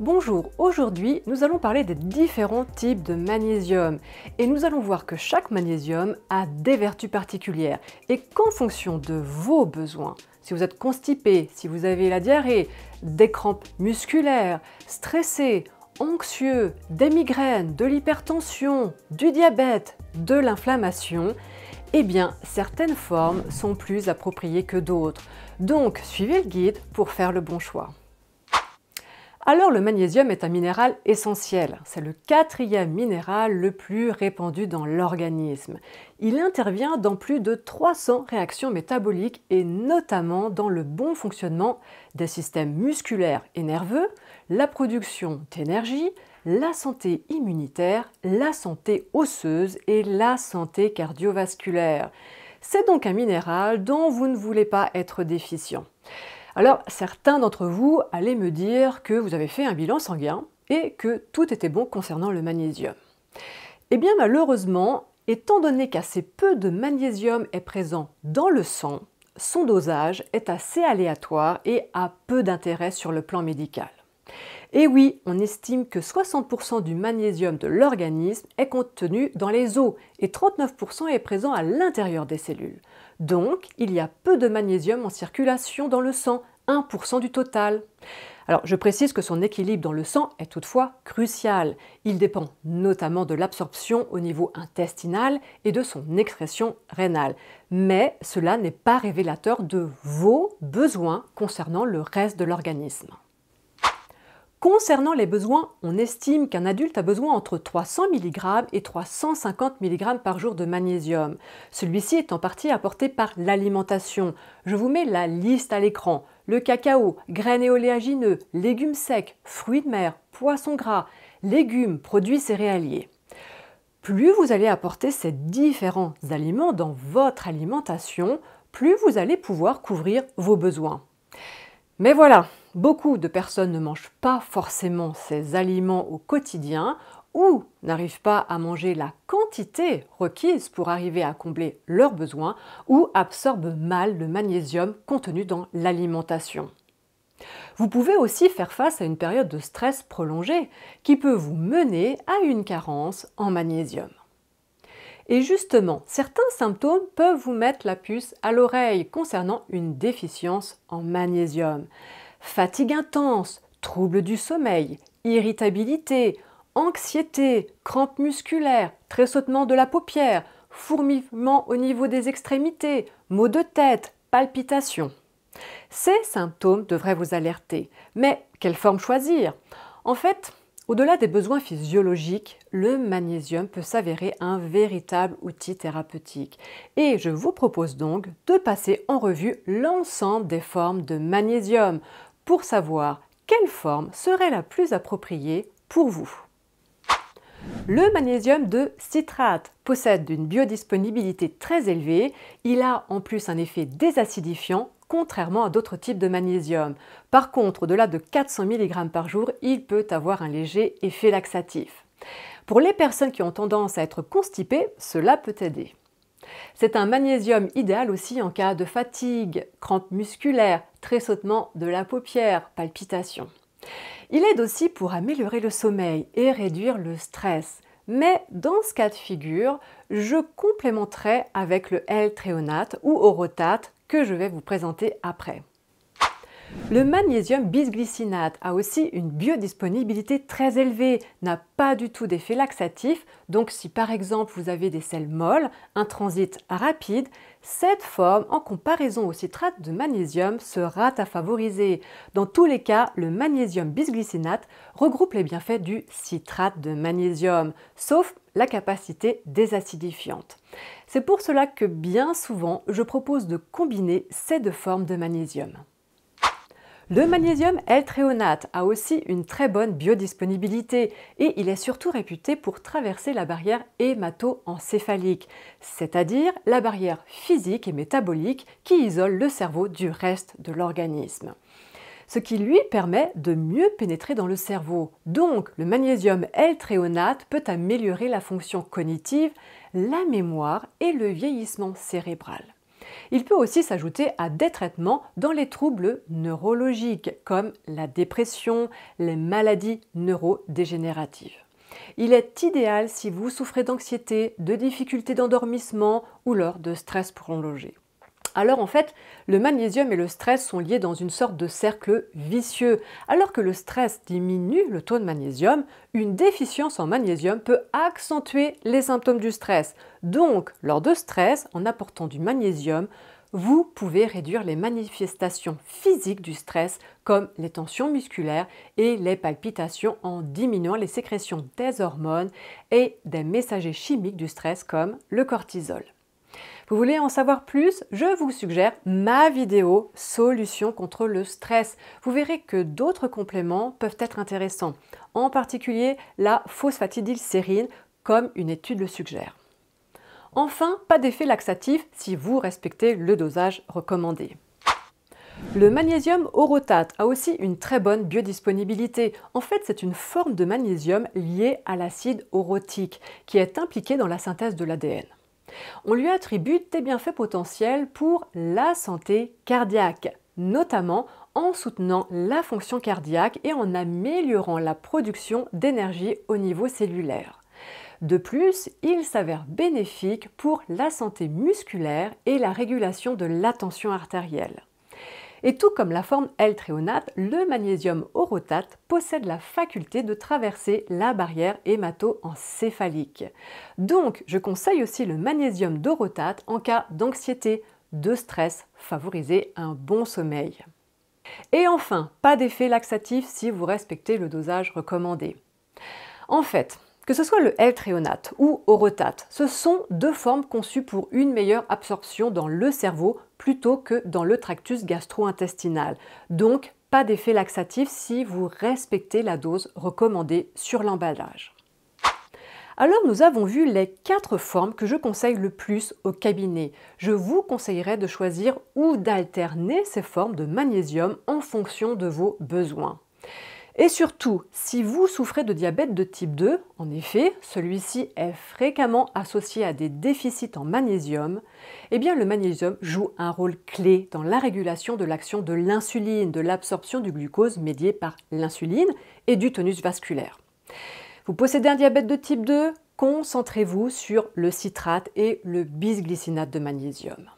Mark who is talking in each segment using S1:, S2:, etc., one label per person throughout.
S1: Bonjour, aujourd'hui nous allons parler des différents types de magnésium et nous allons voir que chaque magnésium a des vertus particulières et qu'en fonction de vos besoins, si vous êtes constipé, si vous avez la diarrhée, des crampes musculaires, stressé, anxieux, des migraines, de l'hypertension, du diabète, de l'inflammation, eh bien, certaines formes sont plus appropriées que d'autres. Donc, suivez le guide pour faire le bon choix. Alors le magnésium est un minéral essentiel. C'est le quatrième minéral le plus répandu dans l'organisme. Il intervient dans plus de 300 réactions métaboliques et notamment dans le bon fonctionnement des systèmes musculaires et nerveux, la production d'énergie, la santé immunitaire, la santé osseuse et la santé cardiovasculaire. C'est donc un minéral dont vous ne voulez pas être déficient. Alors certains d'entre vous allaient me dire que vous avez fait un bilan sanguin et que tout était bon concernant le magnésium. Eh bien malheureusement, étant donné qu'assez peu de magnésium est présent dans le sang, son dosage est assez aléatoire et a peu d'intérêt sur le plan médical. Et eh oui, on estime que 60% du magnésium de l'organisme est contenu dans les os et 39% est présent à l'intérieur des cellules. Donc, il y a peu de magnésium en circulation dans le sang, 1% du total. Alors, je précise que son équilibre dans le sang est toutefois crucial. Il dépend notamment de l'absorption au niveau intestinal et de son excrétion rénale. Mais cela n'est pas révélateur de vos besoins concernant le reste de l'organisme. Concernant les besoins, on estime qu'un adulte a besoin entre 300 mg et 350 mg par jour de magnésium. Celui-ci est en partie apporté par l'alimentation. Je vous mets la liste à l'écran. Le cacao, graines et oléagineux, légumes secs, fruits de mer, poissons gras, légumes, produits céréaliers. Plus vous allez apporter ces différents aliments dans votre alimentation, plus vous allez pouvoir couvrir vos besoins. Mais voilà, Beaucoup de personnes ne mangent pas forcément ces aliments au quotidien ou n'arrivent pas à manger la quantité requise pour arriver à combler leurs besoins ou absorbent mal le magnésium contenu dans l'alimentation. Vous pouvez aussi faire face à une période de stress prolongée qui peut vous mener à une carence en magnésium. Et justement, certains symptômes peuvent vous mettre la puce à l'oreille concernant une déficience en magnésium fatigue intense, troubles du sommeil, irritabilité, anxiété, crampes musculaires, tressautement de la paupière, fourmillement au niveau des extrémités, maux de tête, palpitations. Ces symptômes devraient vous alerter, mais quelle forme choisir En fait, au-delà des besoins physiologiques, le magnésium peut s'avérer un véritable outil thérapeutique. Et je vous propose donc de passer en revue l'ensemble des formes de magnésium pour savoir quelle forme serait la plus appropriée pour vous. Le magnésium de citrate possède une biodisponibilité très élevée. Il a en plus un effet désacidifiant, contrairement à d'autres types de magnésium. Par contre, au-delà de 400 mg par jour, il peut avoir un léger effet laxatif. Pour les personnes qui ont tendance à être constipées, cela peut aider. C'est un magnésium idéal aussi en cas de fatigue, crampes musculaires, tressautement de la paupière, palpitation. Il aide aussi pour améliorer le sommeil et réduire le stress. Mais dans ce cas de figure, je complémenterai avec le L-tréonate ou orotate que je vais vous présenter après. Le magnésium bisglycinate a aussi une biodisponibilité très élevée, n'a pas du tout d'effet laxatif, donc si par exemple vous avez des selles molles, un transit rapide, cette forme en comparaison au citrate de magnésium sera à favoriser. Dans tous les cas, le magnésium bisglycinate regroupe les bienfaits du citrate de magnésium, sauf la capacité désacidifiante. C'est pour cela que bien souvent, je propose de combiner ces deux formes de magnésium. Le magnésium L-tréonate a aussi une très bonne biodisponibilité et il est surtout réputé pour traverser la barrière hémato-encéphalique, c'est-à-dire la barrière physique et métabolique qui isole le cerveau du reste de l'organisme ce qui lui permet de mieux pénétrer dans le cerveau. Donc, le magnésium L-tréonate peut améliorer la fonction cognitive, la mémoire et le vieillissement cérébral. Il peut aussi s'ajouter à des traitements dans les troubles neurologiques comme la dépression, les maladies neurodégénératives. Il est idéal si vous souffrez d'anxiété, de difficultés d'endormissement ou lors de stress prolongé. Alors en fait, le magnésium et le stress sont liés dans une sorte de cercle vicieux. Alors que le stress diminue le taux de magnésium, une déficience en magnésium peut accentuer les symptômes du stress. Donc, lors de stress, en apportant du magnésium, vous pouvez réduire les manifestations physiques du stress comme les tensions musculaires et les palpitations en diminuant les sécrétions des hormones et des messagers chimiques du stress comme le cortisol. Vous voulez en savoir plus Je vous suggère ma vidéo Solution contre le stress. Vous verrez que d'autres compléments peuvent être intéressants, en particulier la phosphatidylsérine, comme une étude le suggère. Enfin, pas d'effet laxatif si vous respectez le dosage recommandé. Le magnésium orotate a aussi une très bonne biodisponibilité. En fait, c'est une forme de magnésium liée à l'acide orotique qui est impliqué dans la synthèse de l'ADN. On lui attribue des bienfaits potentiels pour la santé cardiaque, notamment en soutenant la fonction cardiaque et en améliorant la production d'énergie au niveau cellulaire. De plus, il s'avère bénéfique pour la santé musculaire et la régulation de la tension artérielle. Et tout comme la forme L-tréonate, le magnésium orotate possède la faculté de traverser la barrière hémato-encéphalique. Donc, je conseille aussi le magnésium d'orotate en cas d'anxiété, de stress, favoriser un bon sommeil. Et enfin, pas d'effet laxatif si vous respectez le dosage recommandé. En fait, que ce soit le L-tréonate ou orotate, ce sont deux formes conçues pour une meilleure absorption dans le cerveau plutôt que dans le tractus gastro-intestinal. Donc, pas d'effet laxatif si vous respectez la dose recommandée sur l'emballage. Alors nous avons vu les quatre formes que je conseille le plus au cabinet. Je vous conseillerais de choisir ou d'alterner ces formes de magnésium en fonction de vos besoins. Et surtout, si vous souffrez de diabète de type 2, en effet, celui-ci est fréquemment associé à des déficits en magnésium, eh bien le magnésium joue un rôle clé dans la régulation de l'action de l'insuline, de l'absorption du glucose médiée par l'insuline et du tonus vasculaire. Vous possédez un diabète de type 2 Concentrez-vous sur le citrate et le bisglycinate de magnésium.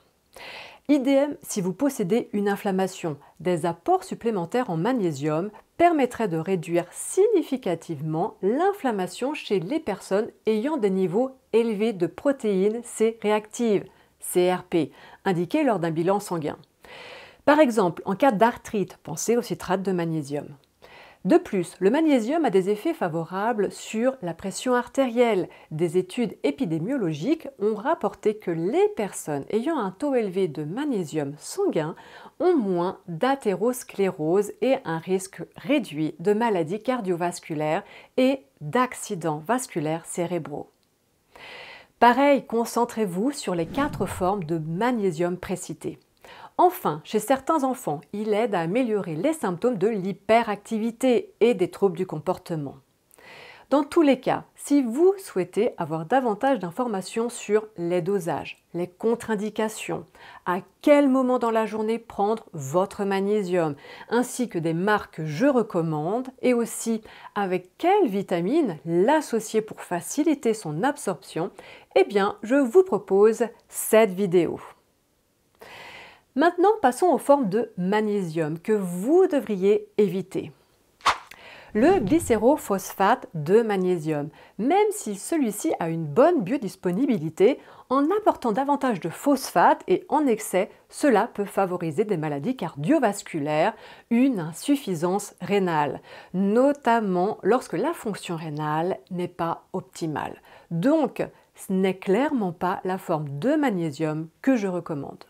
S1: Idem si vous possédez une inflammation. Des apports supplémentaires en magnésium permettrait de réduire significativement l'inflammation chez les personnes ayant des niveaux élevés de protéines C réactives, CRP, indiquées lors d'un bilan sanguin. Par exemple, en cas d'arthrite, pensez au citrate de magnésium. De plus, le magnésium a des effets favorables sur la pression artérielle. Des études épidémiologiques ont rapporté que les personnes ayant un taux élevé de magnésium sanguin ont moins d'athérosclérose et un risque réduit de maladies cardiovasculaires et d'accidents vasculaires cérébraux. Pareil, concentrez-vous sur les quatre formes de magnésium précitées. Enfin, chez certains enfants, il aide à améliorer les symptômes de l'hyperactivité et des troubles du comportement. Dans tous les cas, si vous souhaitez avoir davantage d'informations sur les dosages, les contre-indications, à quel moment dans la journée prendre votre magnésium, ainsi que des marques que je recommande, et aussi avec quelle vitamine l'associer pour faciliter son absorption, eh bien, je vous propose cette vidéo. Maintenant, passons aux formes de magnésium que vous devriez éviter. Le glycérophosphate de magnésium, même si celui-ci a une bonne biodisponibilité, en apportant davantage de phosphate et en excès, cela peut favoriser des maladies cardiovasculaires, une insuffisance rénale, notamment lorsque la fonction rénale n'est pas optimale. Donc, ce n'est clairement pas la forme de magnésium que je recommande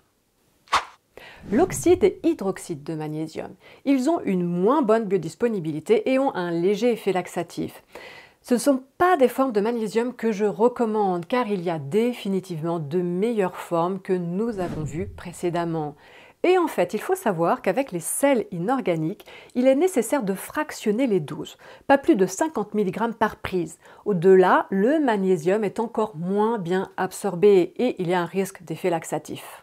S1: l'oxyde et hydroxyde de magnésium. Ils ont une moins bonne biodisponibilité et ont un léger effet laxatif. Ce ne sont pas des formes de magnésium que je recommande car il y a définitivement de meilleures formes que nous avons vues précédemment. Et en fait, il faut savoir qu'avec les sels inorganiques, il est nécessaire de fractionner les 12, pas plus de 50 mg par prise. Au-delà, le magnésium est encore moins bien absorbé et il y a un risque d'effet laxatif.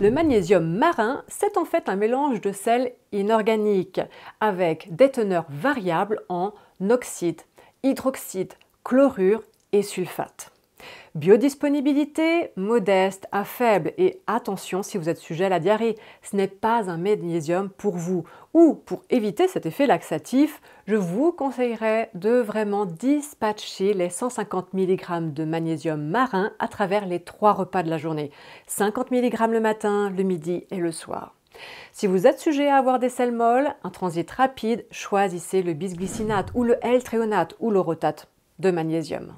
S1: Le magnésium marin, c'est en fait un mélange de sels inorganiques avec des teneurs variables en oxyde, hydroxyde, chlorure et sulfate. Biodisponibilité modeste à faible et attention si vous êtes sujet à la diarrhée, ce n'est pas un magnésium pour vous. Ou pour éviter cet effet laxatif, je vous conseillerais de vraiment dispatcher les 150 mg de magnésium marin à travers les trois repas de la journée, 50 mg le matin, le midi et le soir. Si vous êtes sujet à avoir des selles molles, un transit rapide, choisissez le bisglycinate ou le L-tréonate ou le rotate de magnésium.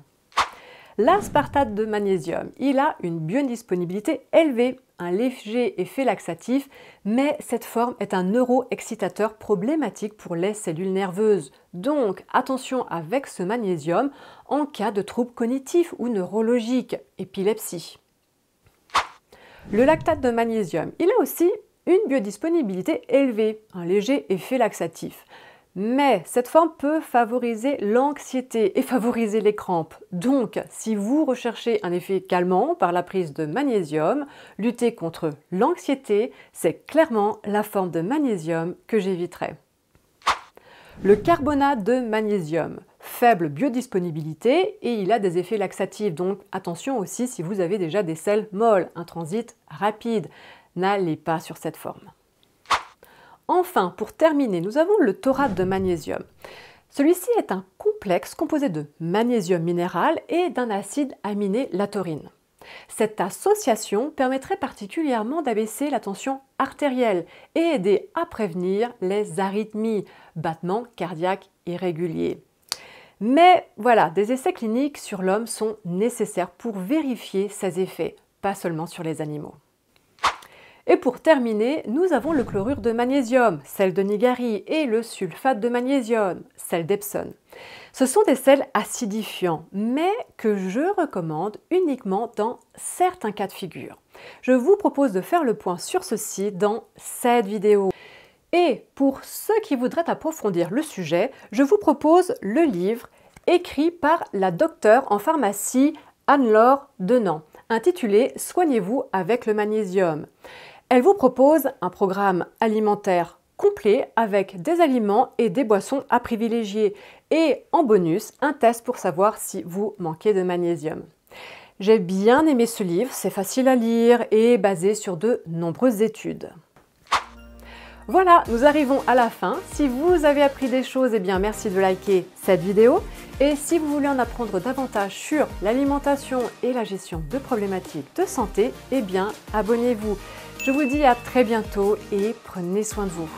S1: L'aspartate de magnésium, il a une biodisponibilité élevée, un léger effet laxatif, mais cette forme est un neuroexcitateur problématique pour les cellules nerveuses. Donc attention avec ce magnésium en cas de troubles cognitifs ou neurologiques, épilepsie. Le lactate de magnésium, il a aussi une biodisponibilité élevée, un léger effet laxatif. Mais cette forme peut favoriser l'anxiété et favoriser les crampes. Donc, si vous recherchez un effet calmant par la prise de magnésium, lutter contre l'anxiété, c'est clairement la forme de magnésium que j'éviterai. Le carbonate de magnésium, faible biodisponibilité et il a des effets laxatifs, donc attention aussi si vous avez déjà des selles molles, un transit rapide. N'allez pas sur cette forme. Enfin, pour terminer, nous avons le thorate de magnésium. Celui-ci est un complexe composé de magnésium minéral et d'un acide aminé, la taurine. Cette association permettrait particulièrement d'abaisser la tension artérielle et aider à prévenir les arythmies, battements cardiaques irréguliers. Mais voilà, des essais cliniques sur l'homme sont nécessaires pour vérifier ces effets, pas seulement sur les animaux. Et pour terminer, nous avons le chlorure de magnésium, celle de Nigari, et le sulfate de magnésium, celle d'Epson. Ce sont des sels acidifiants, mais que je recommande uniquement dans certains cas de figure. Je vous propose de faire le point sur ceci dans cette vidéo. Et pour ceux qui voudraient approfondir le sujet, je vous propose le livre écrit par la docteure en pharmacie Anne-Laure Denant, intitulé Soignez-vous avec le magnésium. Elle vous propose un programme alimentaire complet avec des aliments et des boissons à privilégier et en bonus un test pour savoir si vous manquez de magnésium. J'ai bien aimé ce livre, c'est facile à lire et basé sur de nombreuses études. Voilà, nous arrivons à la fin. Si vous avez appris des choses, eh bien merci de liker cette vidéo. Et si vous voulez en apprendre davantage sur l'alimentation et la gestion de problématiques de santé, eh bien abonnez-vous. Je vous dis à très bientôt et prenez soin de vous.